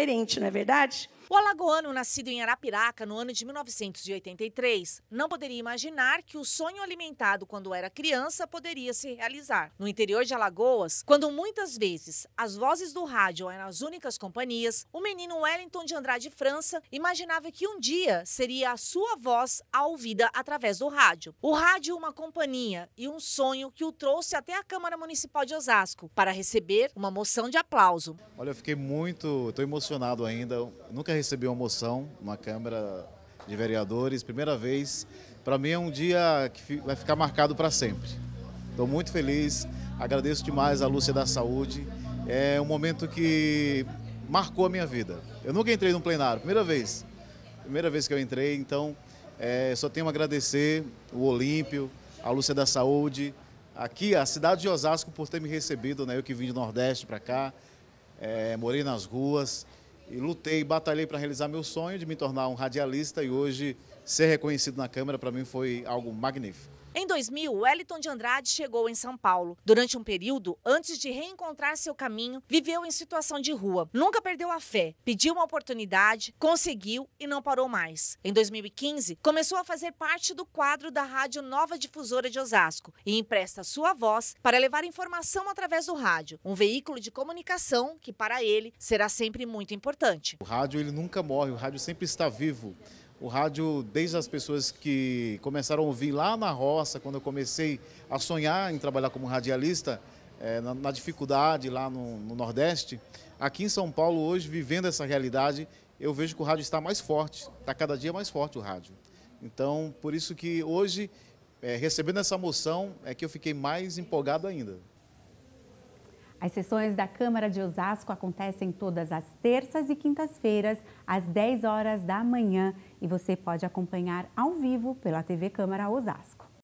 diferente, não é verdade? O alagoano, nascido em Arapiraca no ano de 1983, não poderia imaginar que o sonho alimentado quando era criança poderia se realizar. No interior de Alagoas, quando muitas vezes as vozes do rádio eram as únicas companhias, o menino Wellington de Andrade França imaginava que um dia seria a sua voz a ouvida através do rádio. O rádio, uma companhia e um sonho que o trouxe até a Câmara Municipal de Osasco para receber uma moção de aplauso. Olha, eu fiquei muito, estou emocionado ainda. Eu nunca recebi uma moção, uma Câmara de Vereadores, primeira vez. Para mim é um dia que vai ficar marcado para sempre. Estou muito feliz, agradeço demais a Lúcia da Saúde. É um momento que marcou a minha vida. Eu nunca entrei num plenário, primeira vez. Primeira vez que eu entrei, então é, só tenho a agradecer o Olímpio, a Lúcia da Saúde, aqui a cidade de Osasco por ter me recebido, né? Eu que vim do Nordeste para cá, é, morei nas ruas e lutei, batalhei para realizar meu sonho de me tornar um radialista e hoje ser reconhecido na Câmara para mim foi algo magnífico. Em 2000, Wellington de Andrade chegou em São Paulo. Durante um período, antes de reencontrar seu caminho, viveu em situação de rua. Nunca perdeu a fé, pediu uma oportunidade, conseguiu e não parou mais. Em 2015, começou a fazer parte do quadro da Rádio Nova Difusora de Osasco e empresta sua voz para levar informação através do rádio, um veículo de comunicação que para ele será sempre muito importante. O rádio ele nunca morre, o rádio sempre está vivo. O rádio, desde as pessoas que começaram a ouvir lá na roça, quando eu comecei a sonhar em trabalhar como radialista, é, na, na, dificuldade lá no, no, Nordeste, aqui em São Paulo, hoje, vivendo essa realidade, eu vejo que o rádio está mais forte, está cada dia mais forte o rádio. Então, por isso que hoje, é, recebendo essa moção, é que eu fiquei mais empolgado ainda. As sessões da Câmara de Osasco acontecem todas as terças e quintas-feiras, às 10 horas da manhã, e você pode acompanhar ao vivo pela TV Câmara Osasco.